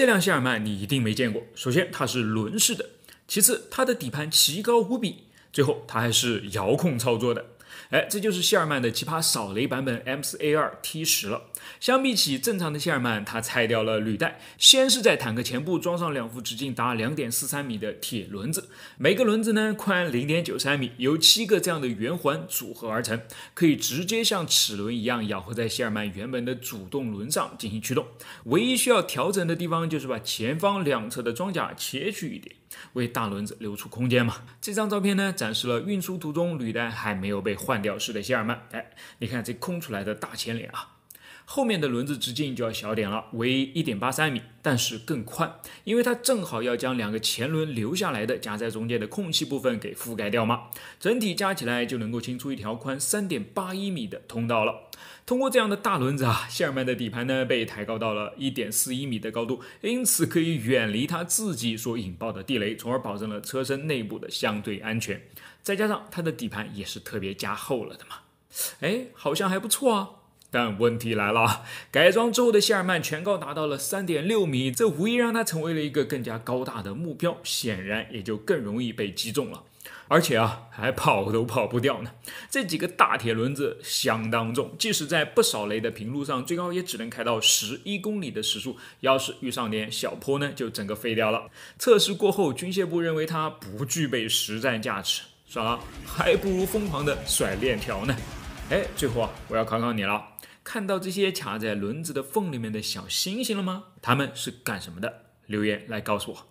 这辆谢尔曼你一定没见过。首先，它是轮式的；其次，它的底盘奇高无比；最后，它还是遥控操作的。哎，这就是谢尔曼的奇葩扫雷版本 M 四 A 二 T 十了。相比起正常的谢尔曼，它拆掉了履带，先是在坦克前部装上两副直径达两点四三米的铁轮子，每个轮子呢宽零点九三米，由七个这样的圆环组合而成，可以直接像齿轮一样咬合在谢尔曼原本的主动轮上进行驱动。唯一需要调整的地方就是把前方两侧的装甲切去一点。为大轮子留出空间嘛？这张照片呢，展示了运输途中履带还没有被换掉时的谢尔曼。哎，你看这空出来的大前脸啊！后面的轮子直径就要小点了，为一点八三米，但是更宽，因为它正好要将两个前轮留下来的夹在中间的空隙部分给覆盖掉嘛。整体加起来就能够清出一条宽三点八一米的通道了。通过这样的大轮子啊，谢尔曼的底盘呢被抬高到了一点四一米的高度，因此可以远离他自己所引爆的地雷，从而保证了车身内部的相对安全。再加上它的底盘也是特别加厚了的嘛，哎，好像还不错啊。但问题来了，改装之后的谢尔曼全高达到了三点六米，这无疑让它成为了一个更加高大的目标，显然也就更容易被击中了。而且啊，还跑都跑不掉呢。这几个大铁轮子相当重，即使在不少雷的平路上，最高也只能开到十一公里的时速。要是遇上点小坡呢，就整个废掉了。测试过后，军械部认为它不具备实战价值，算了，还不如疯狂的甩链条呢。哎，最后啊，我要考考你了。看到这些卡在轮子的缝里面的小星星了吗？他们是干什么的？留言来告诉我。